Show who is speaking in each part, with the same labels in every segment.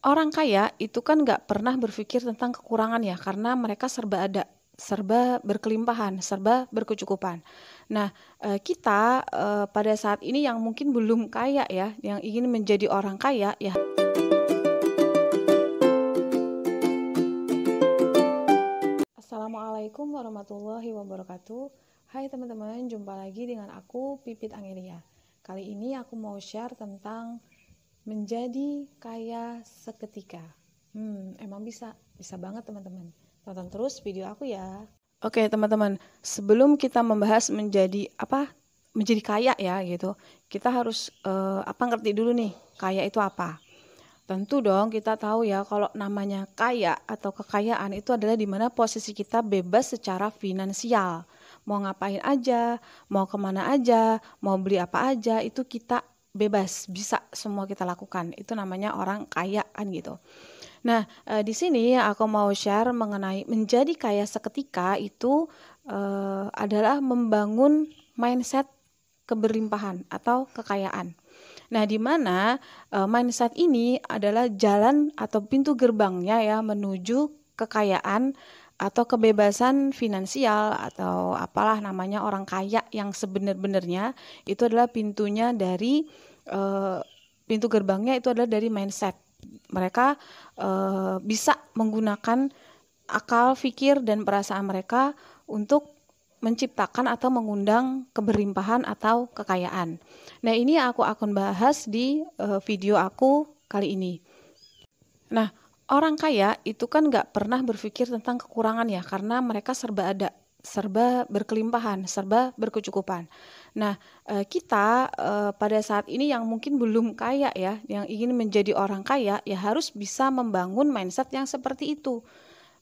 Speaker 1: orang kaya itu kan nggak pernah berpikir tentang kekurangan ya karena mereka serba ada serba berkelimpahan serba berkecukupan nah eh, kita eh, pada saat ini yang mungkin belum kaya ya yang ingin menjadi orang kaya ya Assalamualaikum warahmatullahi wabarakatuh Hai teman-teman, jumpa lagi dengan aku Pipit Angelia Kali ini aku mau share tentang menjadi kaya seketika. Hmm, emang bisa, bisa banget teman-teman. Tonton terus video aku ya. Oke, teman-teman. Sebelum kita membahas menjadi apa? Menjadi kaya ya gitu. Kita harus uh, apa ngerti dulu nih, kaya itu apa? Tentu dong kita tahu ya kalau namanya kaya atau kekayaan itu adalah di mana posisi kita bebas secara finansial. Mau ngapain aja, mau kemana aja, mau beli apa aja itu kita bebas bisa semua kita lakukan itu namanya orang kaya kan gitu nah e, di sini aku mau share mengenai menjadi kaya seketika itu e, adalah membangun mindset keberlimpahan atau kekayaan nah di mana e, mindset ini adalah jalan atau pintu gerbangnya ya menuju kekayaan atau kebebasan finansial atau apalah namanya orang kaya yang sebenar-benarnya itu adalah pintunya dari e, pintu gerbangnya itu adalah dari mindset mereka e, bisa menggunakan akal fikir dan perasaan mereka untuk menciptakan atau mengundang keberlimpahan atau kekayaan. Nah, ini aku akan bahas di e, video aku kali ini. Nah, orang kaya itu kan nggak pernah berpikir tentang kekurangan ya karena mereka serba ada serba berkelimpahan serba berkecukupan nah eh, kita eh, pada saat ini yang mungkin belum kaya ya yang ingin menjadi orang kaya ya harus bisa membangun mindset yang seperti itu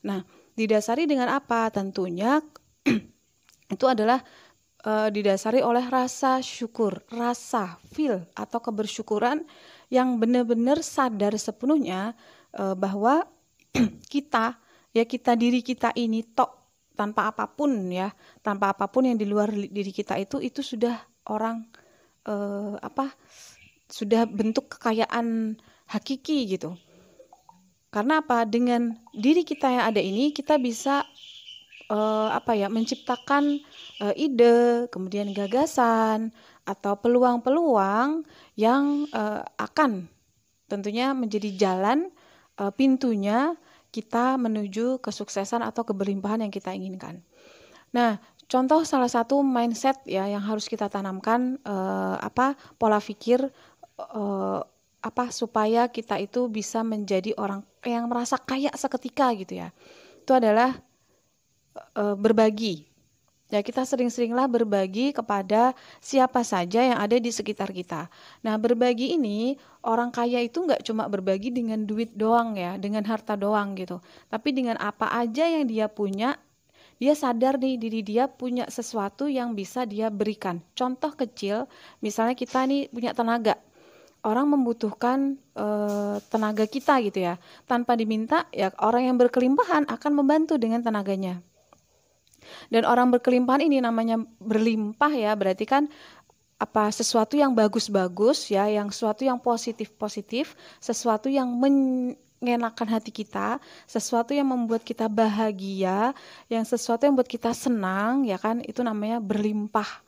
Speaker 1: nah didasari dengan apa tentunya itu adalah eh, didasari oleh rasa syukur, rasa feel atau kebersyukuran yang benar-benar sadar sepenuhnya uh, bahwa kita ya kita diri kita ini tok tanpa apapun ya tanpa apapun yang di luar diri kita itu itu sudah orang uh, apa sudah bentuk kekayaan hakiki gitu karena apa dengan diri kita yang ada ini kita bisa uh, apa ya menciptakan uh, ide kemudian gagasan atau peluang-peluang yang uh, akan tentunya menjadi jalan uh, pintunya kita menuju kesuksesan atau keberlimpahan yang kita inginkan. Nah, contoh salah satu mindset ya yang harus kita tanamkan uh, apa pola pikir uh, apa supaya kita itu bisa menjadi orang yang merasa kaya seketika gitu ya. Itu adalah berbagi Ya, kita sering-seringlah berbagi kepada siapa saja yang ada di sekitar kita. Nah, berbagi ini orang kaya itu nggak cuma berbagi dengan duit doang ya, dengan harta doang gitu. Tapi dengan apa aja yang dia punya, dia sadar nih diri dia punya sesuatu yang bisa dia berikan. Contoh kecil, misalnya kita nih punya tenaga, orang membutuhkan e, tenaga kita gitu ya. Tanpa diminta, ya orang yang berkelimpahan akan membantu dengan tenaganya. Dan orang berkelimpahan ini namanya berlimpah ya, berarti kan apa sesuatu yang bagus-bagus ya, yang sesuatu yang positif-positif, sesuatu yang mengenakan hati kita, sesuatu yang membuat kita bahagia, yang sesuatu yang membuat kita senang ya kan, itu namanya berlimpah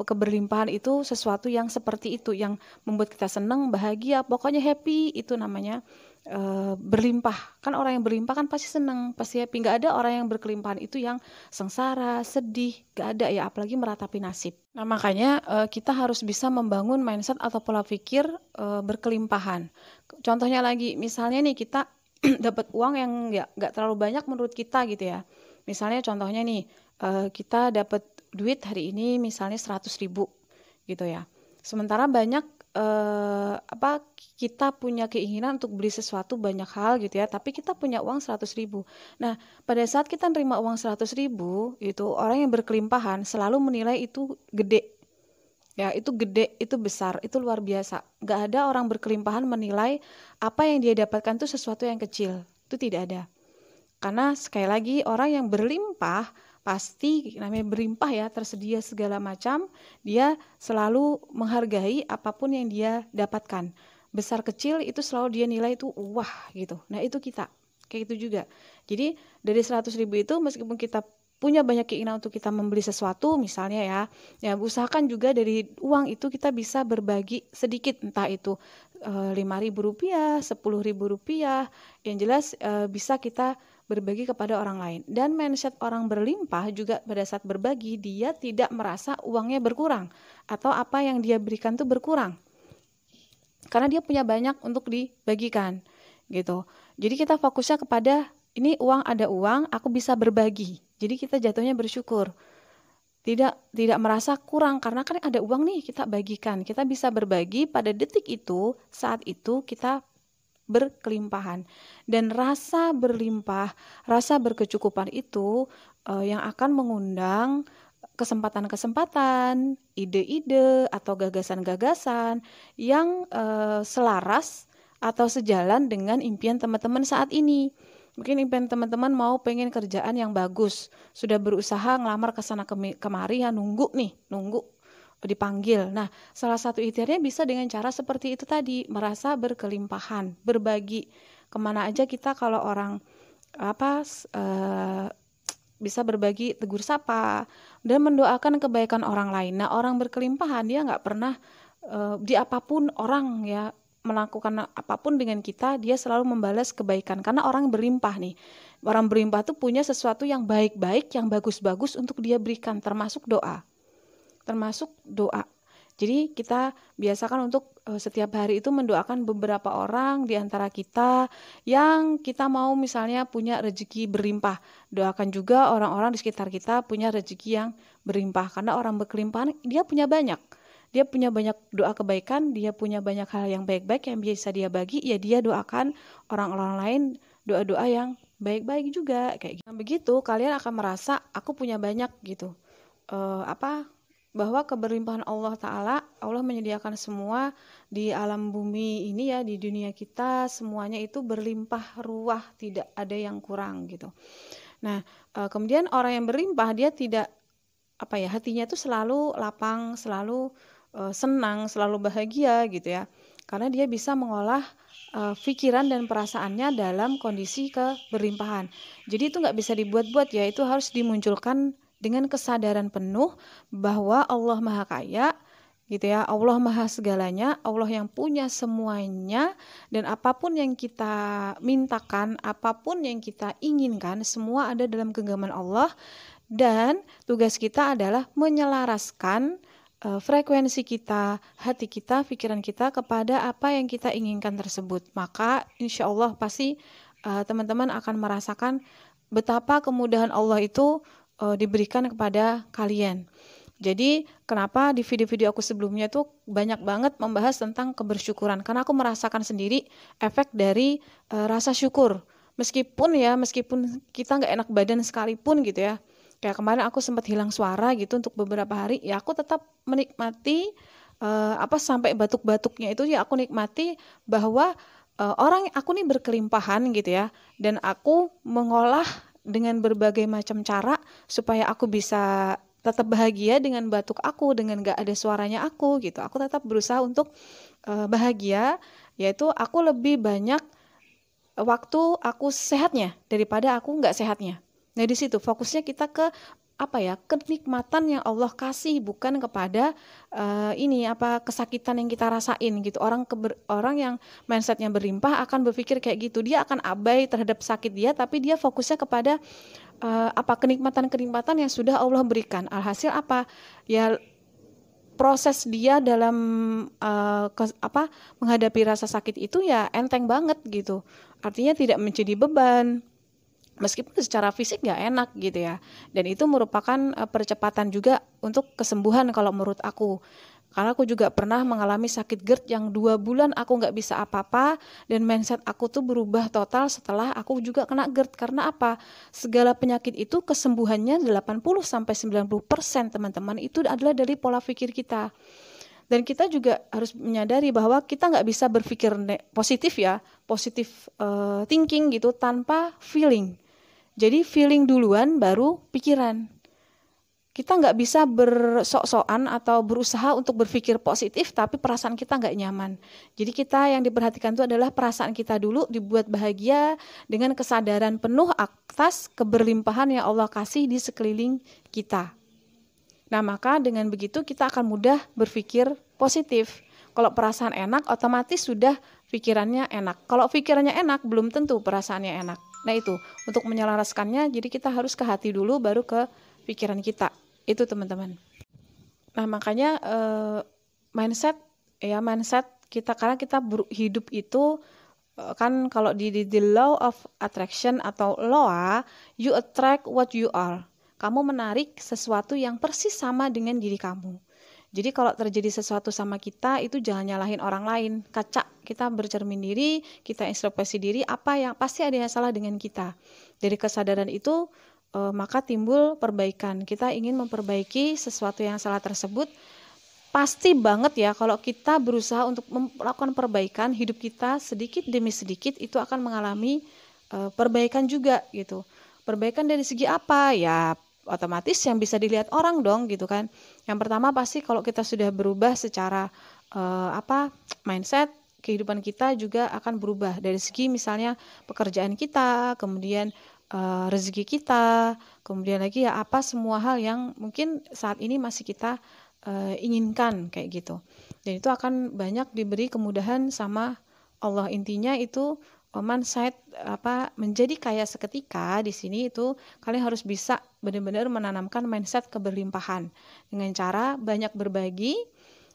Speaker 1: keberlimpahan itu sesuatu yang seperti itu yang membuat kita senang, bahagia, pokoknya happy itu namanya e, berlimpah. Kan orang yang berlimpah kan pasti senang, pasti happy. nggak ada orang yang berkelimpahan itu yang sengsara, sedih, gak ada ya apalagi meratapi nasib. Nah, makanya e, kita harus bisa membangun mindset atau pola pikir e, berkelimpahan. Contohnya lagi misalnya nih kita dapat uang yang nggak ya nggak terlalu banyak menurut kita gitu ya. Misalnya contohnya nih kita dapat duit hari ini misalnya seratus ribu gitu ya. Sementara banyak eh, apa kita punya keinginan untuk beli sesuatu banyak hal gitu ya, tapi kita punya uang seratus ribu. Nah pada saat kita nerima uang seratus ribu itu orang yang berkelimpahan selalu menilai itu gede ya itu gede itu besar itu luar biasa nggak ada orang berkelimpahan menilai apa yang dia dapatkan itu sesuatu yang kecil itu tidak ada karena sekali lagi orang yang berlimpah pasti namanya berimpah ya tersedia segala macam dia selalu menghargai apapun yang dia dapatkan besar kecil itu selalu dia nilai itu wah gitu nah itu kita kayak itu juga jadi dari seratus ribu itu meskipun kita punya banyak keinginan untuk kita membeli sesuatu misalnya ya ya usahakan juga dari uang itu kita bisa berbagi sedikit entah itu Eh, lima ribu rupiah, sepuluh ribu rupiah, yang jelas e, bisa kita berbagi kepada orang lain. Dan mindset orang berlimpah juga pada saat berbagi dia tidak merasa uangnya berkurang atau apa yang dia berikan tuh berkurang. Karena dia punya banyak untuk dibagikan gitu. Jadi kita fokusnya kepada ini uang ada uang, aku bisa berbagi. Jadi kita jatuhnya bersyukur tidak tidak merasa kurang karena kan ada uang nih kita bagikan kita bisa berbagi pada detik itu saat itu kita berkelimpahan dan rasa berlimpah rasa berkecukupan itu uh, yang akan mengundang kesempatan-kesempatan ide-ide atau gagasan-gagasan yang uh, selaras atau sejalan dengan impian teman-teman saat ini Mungkin teman-teman mau pengen kerjaan yang bagus, sudah berusaha ngelamar ke sana kemari ya nunggu nih, nunggu dipanggil. Nah, salah satu ikhtiarnya bisa dengan cara seperti itu tadi, merasa berkelimpahan, berbagi kemana aja kita kalau orang apa e, bisa berbagi tegur sapa dan mendoakan kebaikan orang lain. Nah, orang berkelimpahan dia nggak pernah e, di apapun orang ya melakukan apapun dengan kita, dia selalu membalas kebaikan. Karena orang berlimpah nih. Orang berlimpah tuh punya sesuatu yang baik-baik, yang bagus-bagus untuk dia berikan, termasuk doa. Termasuk doa. Jadi kita biasakan untuk eh, setiap hari itu mendoakan beberapa orang di antara kita yang kita mau misalnya punya rezeki berlimpah. Doakan juga orang-orang di sekitar kita punya rezeki yang berlimpah karena orang berkelimpahan dia punya banyak dia punya banyak doa kebaikan, dia punya banyak hal yang baik-baik yang bisa dia bagi, ya dia doakan orang-orang lain doa-doa yang baik-baik juga kayak gitu. Nah, begitu kalian akan merasa aku punya banyak gitu. Uh, apa bahwa keberlimpahan Allah Ta'ala, Allah menyediakan semua di alam bumi ini ya, di dunia kita, semuanya itu berlimpah ruah, tidak ada yang kurang gitu. Nah, eh, kemudian orang yang berlimpah, dia tidak, apa ya, hatinya itu selalu lapang, selalu uh, senang, selalu bahagia gitu ya. Karena dia bisa mengolah uh, eh, pikiran dan perasaannya dalam kondisi keberlimpahan. Jadi itu nggak bisa dibuat-buat ya, itu harus dimunculkan dengan kesadaran penuh bahwa Allah Maha Kaya, gitu ya. Allah Maha segalanya, Allah yang punya semuanya dan apapun yang kita mintakan, apapun yang kita inginkan semua ada dalam genggaman Allah dan tugas kita adalah menyelaraskan Eh, frekuensi kita, hati kita, pikiran kita kepada apa yang kita inginkan tersebut. Maka insya Allah pasti eh, teman-teman uh, akan merasakan betapa kemudahan Allah itu uh, diberikan kepada kalian. Jadi kenapa di video-video aku sebelumnya itu banyak banget membahas tentang kebersyukuran karena aku merasakan sendiri efek dari uh, rasa syukur. Meskipun ya, meskipun kita nggak enak badan sekalipun gitu ya, kayak kemarin aku sempat hilang suara gitu untuk beberapa hari ya aku tetap menikmati uh, apa sampai batuk-batuknya itu ya aku nikmati bahwa uh, orang aku nih berkelimpahan gitu ya dan aku mengolah dengan berbagai macam cara supaya aku bisa tetap bahagia dengan batuk aku dengan gak ada suaranya aku gitu aku tetap berusaha untuk uh, bahagia yaitu aku lebih banyak waktu aku sehatnya daripada aku nggak sehatnya Nah, di situ fokusnya kita ke apa ya kenikmatan yang Allah kasih bukan kepada uh, ini apa kesakitan yang kita rasain gitu orang keber, orang yang mindsetnya berlimpah akan berpikir kayak gitu dia akan abai terhadap sakit dia tapi dia fokusnya kepada uh, apa kenikmatan kenikmatan yang sudah Allah berikan alhasil apa ya proses dia dalam uh, eh, ke, apa menghadapi rasa sakit itu ya enteng banget gitu artinya tidak menjadi beban meskipun secara fisik nggak enak gitu ya dan itu merupakan eh, percepatan juga untuk kesembuhan kalau menurut aku karena aku juga pernah mengalami sakit GERD yang dua bulan aku nggak bisa apa-apa dan mindset aku tuh berubah total setelah aku juga kena GERD karena apa segala penyakit itu kesembuhannya 80 sampai 90 persen teman-teman itu adalah dari pola pikir kita dan kita juga harus menyadari bahwa kita nggak bisa berpikir positif ya, positif uh, thinking gitu tanpa feeling. Jadi feeling duluan baru pikiran. Kita nggak bisa bersok-sokan atau berusaha untuk berpikir positif tapi perasaan kita nggak nyaman. Jadi kita yang diperhatikan itu adalah perasaan kita dulu dibuat bahagia dengan kesadaran penuh atas keberlimpahan yang Allah kasih di sekeliling kita. Nah, maka dengan begitu kita akan mudah berpikir positif. Kalau perasaan enak, otomatis sudah pikirannya enak. Kalau pikirannya enak, belum tentu perasaannya enak. Nah, itu untuk menyelaraskannya, jadi kita harus ke hati dulu, baru ke pikiran kita. Itu, teman-teman. Nah, makanya eh, mindset, ya, mindset kita karena kita hidup itu eh, kan kalau di, di the law of attraction atau LOA you attract what you are kamu menarik sesuatu yang persis sama dengan diri kamu. Jadi kalau terjadi sesuatu sama kita itu jangan nyalahin orang lain. Kaca, kita bercermin diri, kita introspeksi diri apa yang pasti ada yang salah dengan kita. Dari kesadaran itu e, maka timbul perbaikan. Kita ingin memperbaiki sesuatu yang salah tersebut. Pasti banget ya kalau kita berusaha untuk melakukan perbaikan hidup kita sedikit demi sedikit itu akan mengalami e, perbaikan juga gitu. Perbaikan dari segi apa? Ya otomatis yang bisa dilihat orang dong gitu kan. Yang pertama pasti kalau kita sudah berubah secara uh, apa mindset kehidupan kita juga akan berubah dari segi misalnya pekerjaan kita, kemudian uh, rezeki kita, kemudian lagi ya apa semua hal yang mungkin saat ini masih kita uh, inginkan kayak gitu. Dan itu akan banyak diberi kemudahan sama Allah intinya itu Oman Said apa menjadi kaya seketika di sini itu kalian harus bisa benar-benar menanamkan mindset keberlimpahan dengan cara banyak berbagi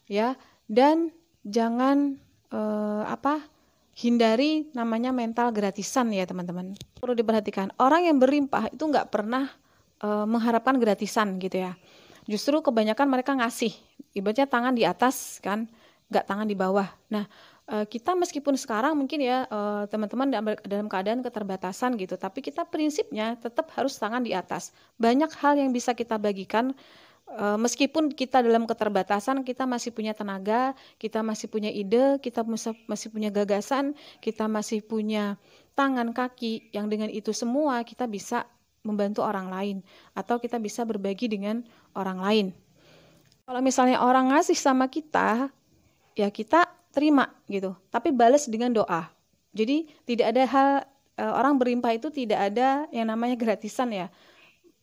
Speaker 1: ya dan jangan eh, apa hindari namanya mental gratisan ya teman-teman perlu diperhatikan orang yang berlimpah itu nggak pernah eh, mengharapkan gratisan gitu ya justru kebanyakan mereka ngasih ibaratnya tangan di atas kan nggak tangan di bawah nah Eh, kita meskipun sekarang mungkin ya eh, teman-teman dalam, keadaan keterbatasan gitu, tapi kita prinsipnya tetap harus tangan di atas. Banyak hal yang bisa kita bagikan eh, meskipun kita dalam keterbatasan, kita masih punya tenaga, kita masih punya ide, kita masih punya gagasan, kita masih punya tangan kaki yang dengan itu semua kita bisa membantu orang lain atau kita bisa berbagi dengan orang lain. Kalau misalnya orang ngasih sama kita, ya kita terima gitu, tapi balas dengan doa. Jadi tidak ada hal e, orang berlimpah itu tidak ada yang namanya gratisan ya.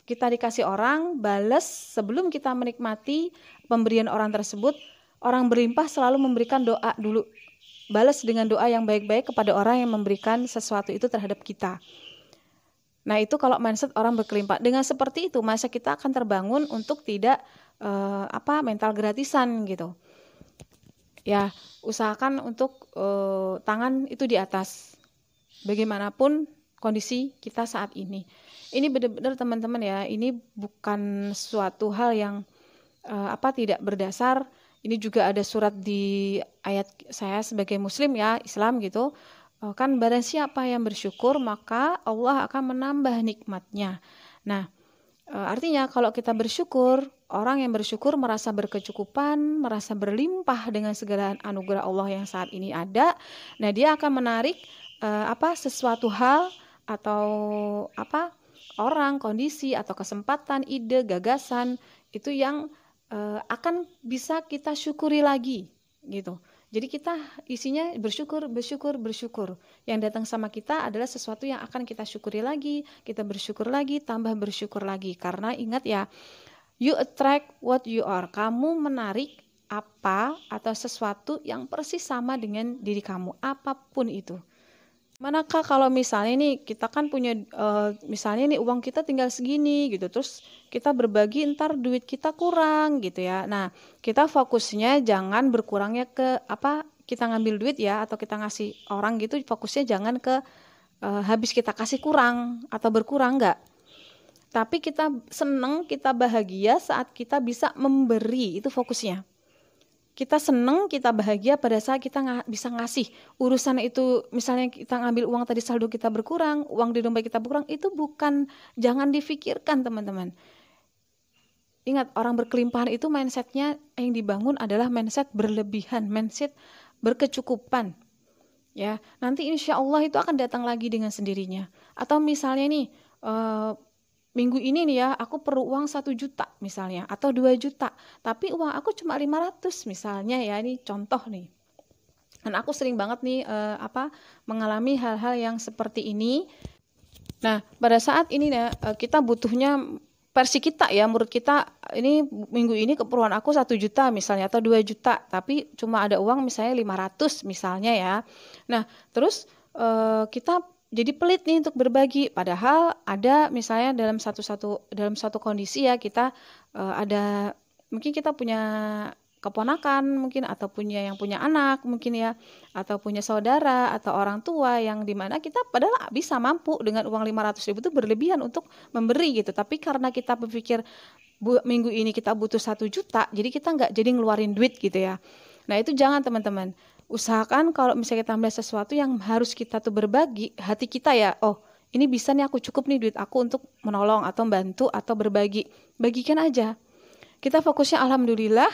Speaker 1: Kita dikasih orang, balas sebelum kita menikmati pemberian orang tersebut, orang berlimpah selalu memberikan doa dulu. Balas dengan doa yang baik-baik kepada orang yang memberikan sesuatu itu terhadap kita. Nah, itu kalau mindset orang berkelimpah. Dengan seperti itu, masa kita akan terbangun untuk tidak e, apa mental gratisan gitu ya usahakan untuk eh, tangan itu di atas bagaimanapun kondisi kita saat ini ini benar-benar teman-teman ya ini bukan suatu hal yang eh, apa tidak berdasar ini juga ada surat di ayat saya sebagai muslim ya Islam gitu eh, kan barang siapa yang bersyukur maka Allah akan menambah nikmatnya nah Eh, artinya kalau kita bersyukur, orang yang bersyukur merasa berkecukupan, merasa berlimpah dengan segala anugerah Allah yang saat ini ada. Nah, dia akan menarik eh, apa sesuatu hal atau apa orang, kondisi atau kesempatan, ide, gagasan itu yang eh, akan bisa kita syukuri lagi gitu. Jadi kita isinya bersyukur, bersyukur, bersyukur. Yang datang sama kita adalah sesuatu yang akan kita syukuri lagi, kita bersyukur lagi, tambah bersyukur lagi. Karena ingat ya, you attract what you are. Kamu menarik apa atau sesuatu yang persis sama dengan diri kamu, apapun itu manakah kalau misalnya nih kita kan punya uh, misalnya nih uang kita tinggal segini gitu terus kita berbagi ntar duit kita kurang gitu ya nah kita fokusnya jangan berkurangnya ke apa kita ngambil duit ya atau kita ngasih orang gitu fokusnya jangan ke uh, habis kita kasih kurang atau berkurang enggak tapi kita seneng kita bahagia saat kita bisa memberi itu fokusnya kita seneng, kita bahagia pada saat kita ng bisa ngasih. Urusan itu misalnya kita ngambil uang tadi saldo kita berkurang, uang di dompet kita berkurang, itu bukan jangan difikirkan teman-teman. Ingat orang berkelimpahan itu mindsetnya yang dibangun adalah mindset berlebihan, mindset berkecukupan. Ya, nanti insya Allah itu akan datang lagi dengan sendirinya. Atau misalnya nih, uh, minggu ini nih ya aku perlu uang satu juta misalnya atau dua juta tapi uang aku cuma 500 misalnya ya ini contoh nih dan aku sering banget nih uh, apa mengalami hal-hal yang seperti ini nah pada saat ini nih eh, kita butuhnya versi kita ya menurut kita ini minggu ini keperluan aku satu juta misalnya atau dua juta tapi cuma ada uang misalnya 500 misalnya ya nah terus uh, kita jadi pelit nih untuk berbagi padahal ada misalnya dalam satu-satu dalam satu kondisi ya kita uh, ada mungkin kita punya keponakan mungkin atau punya yang punya anak mungkin ya atau punya saudara atau orang tua yang dimana kita padahal bisa mampu dengan uang 500 ribu itu berlebihan untuk memberi gitu tapi karena kita berpikir bu, minggu ini kita butuh satu juta jadi kita nggak jadi ngeluarin duit gitu ya nah itu jangan teman-teman usahakan kalau misalnya kita melihat sesuatu yang harus kita tuh berbagi, hati kita ya, oh ini bisa nih aku cukup nih duit aku untuk menolong atau membantu atau berbagi. Bagikan aja. Kita fokusnya alhamdulillah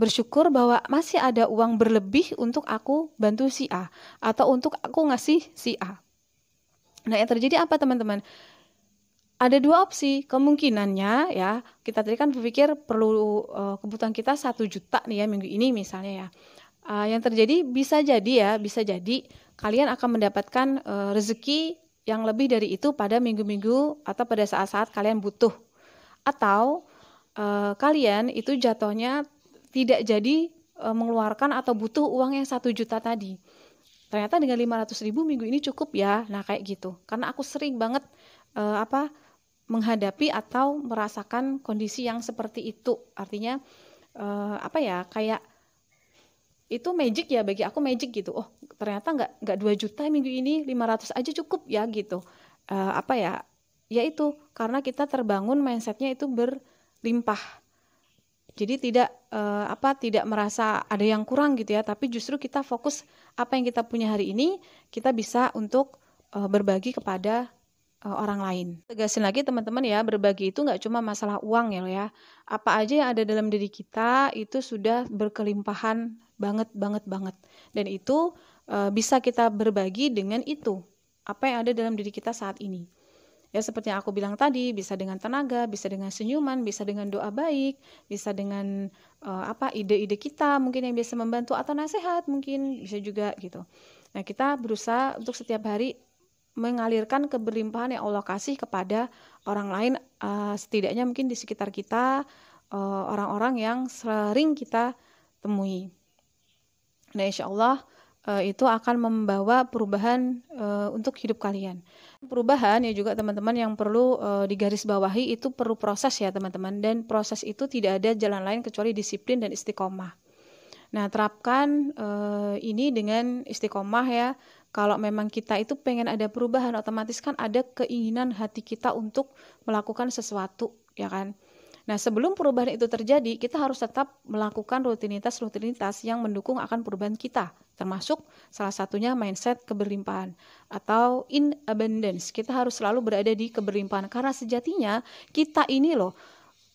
Speaker 1: bersyukur bahwa masih ada uang berlebih untuk aku bantu si A atau untuk aku ngasih si A. Nah, yang terjadi apa teman-teman? Ada dua opsi kemungkinannya ya. Kita tadi kan berpikir perlu uh, kebutuhan kita satu juta nih ya minggu ini misalnya ya Uh, yang terjadi bisa jadi ya, bisa jadi kalian akan mendapatkan uh, rezeki yang lebih dari itu pada minggu-minggu atau pada saat-saat kalian butuh. Atau uh, kalian itu jatuhnya tidak jadi uh, mengeluarkan atau butuh uang yang satu juta tadi. Ternyata dengan ratus ribu minggu ini cukup ya, nah kayak gitu. Karena aku sering banget uh, apa menghadapi atau merasakan kondisi yang seperti itu. Artinya uh, apa ya kayak itu magic ya bagi aku magic gitu oh ternyata nggak nggak dua juta minggu ini 500 aja cukup ya gitu uh, apa ya ya itu karena kita terbangun mindsetnya itu berlimpah jadi tidak uh, apa tidak merasa ada yang kurang gitu ya tapi justru kita fokus apa yang kita punya hari ini kita bisa untuk uh, berbagi kepada orang lain. Tegasin lagi teman-teman ya, berbagi itu nggak cuma masalah uang ya lo ya. Apa aja yang ada dalam diri kita itu sudah berkelimpahan banget banget banget dan itu e, bisa kita berbagi dengan itu apa yang ada dalam diri kita saat ini ya seperti yang aku bilang tadi bisa dengan tenaga bisa dengan senyuman bisa dengan doa baik bisa dengan e, apa ide-ide kita mungkin yang bisa membantu atau nasihat mungkin bisa juga gitu nah kita berusaha untuk setiap hari mengalirkan keberlimpahan yang Allah kasih kepada orang lain uh, setidaknya mungkin di sekitar kita orang -orang yang sering kita temui. Nah, insya Allah uh, eh, itu akan membawa perubahan uh, untuk hidup kalian. Perubahan ya juga teman-teman yang perlu uh, digarisbawahi itu perlu proses ya teman-teman dan proses itu tidak ada jalan lain kecuali disiplin dan istiqomah. Nah terapkan uh, ini dengan istiqomah ya. Kalau memang kita itu pengen ada perubahan, otomatis kan ada keinginan hati kita untuk melakukan sesuatu, ya kan? Nah, sebelum perubahan itu terjadi, kita harus tetap melakukan rutinitas-rutinitas yang mendukung akan perubahan kita, termasuk salah satunya mindset keberlimpahan atau in abundance. Kita harus selalu berada di keberlimpahan karena sejatinya kita ini loh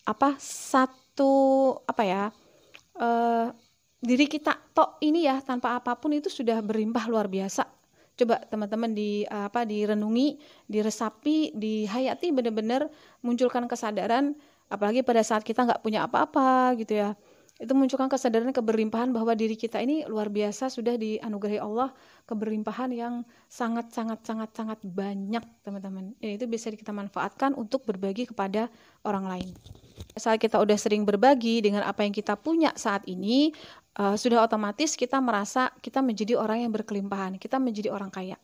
Speaker 1: apa satu apa ya? Eh, diri kita tok ini ya tanpa apapun itu sudah berlimpah luar biasa coba teman-teman di apa direnungi diresapi dihayati benar-benar munculkan kesadaran apalagi pada saat kita nggak punya apa-apa gitu ya itu munculkan kesadaran keberlimpahan bahwa diri kita ini luar biasa sudah dianugerahi Allah keberlimpahan yang sangat sangat sangat sangat banyak teman-teman dan itu bisa kita manfaatkan untuk berbagi kepada orang lain saat kita udah sering berbagi dengan apa yang kita punya saat ini uh, sudah otomatis kita merasa kita menjadi orang yang berkelimpahan kita menjadi orang kaya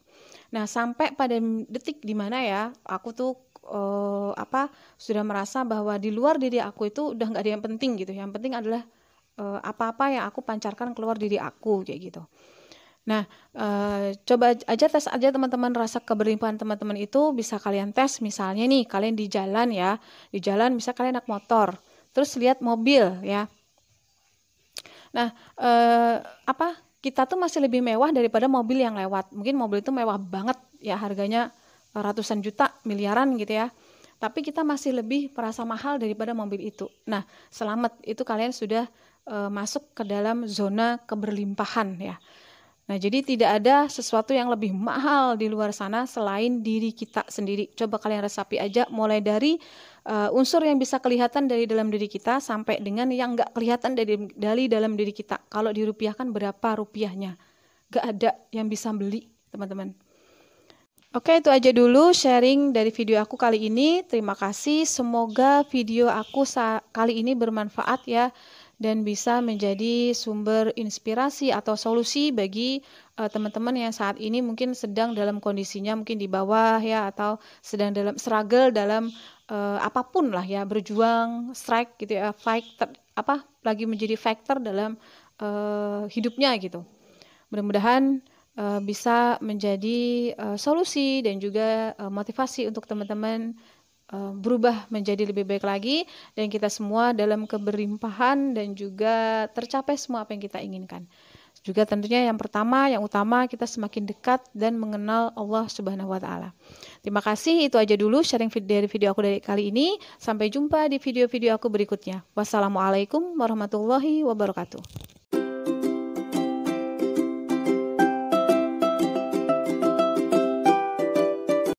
Speaker 1: nah sampai pada detik dimana ya aku tuh uh, apa sudah merasa bahwa di luar diri aku itu udah nggak ada yang penting gitu yang penting adalah uh, apa-apa yang aku pancarkan keluar diri aku kayak gitu Nah, uh, coba aja tes aja teman-teman rasa keberlimpahan teman-teman itu bisa kalian tes misalnya nih kalian di jalan ya, di jalan bisa kalian naik motor, terus lihat mobil ya. Nah, uh, apa kita tuh masih lebih mewah daripada mobil yang lewat. Mungkin mobil itu mewah banget ya harganya ratusan juta, miliaran gitu ya. Tapi kita masih lebih merasa mahal daripada mobil itu. Nah, selamat itu kalian sudah e, masuk ke dalam zona keberlimpahan ya. Nah, jadi tidak ada sesuatu yang lebih mahal di luar sana selain diri kita sendiri. Coba kalian resapi aja mulai dari uh, unsur yang bisa kelihatan dari dalam diri kita sampai dengan yang nggak kelihatan dari dari dalam diri kita. Kalau dirupiahkan berapa rupiahnya? Gak ada yang bisa beli, teman-teman. Oke, itu aja dulu sharing dari video aku kali ini. Terima kasih. Semoga video aku kali ini bermanfaat ya dan bisa menjadi sumber inspirasi atau solusi bagi eh, teman-teman uh, yang saat ini mungkin sedang dalam kondisinya mungkin di bawah ya atau sedang dalam struggle dalam uh, apapun lah ya, berjuang, strike gitu ya, fight apa lagi menjadi factor dalam uh, hidupnya gitu. Mudah-mudahan uh, bisa menjadi uh, solusi dan juga uh, motivasi untuk teman-teman uh, berubah menjadi lebih baik lagi dan kita semua dalam keberlimpahan dan juga tercapai semua apa yang kita inginkan. Juga tentunya yang pertama, yang utama kita semakin dekat dan mengenal Allah Subhanahu wa taala. Terima kasih, itu aja dulu sharing dari video aku dari kali ini. Sampai jumpa di video-video aku berikutnya. Wassalamualaikum warahmatullahi wabarakatuh.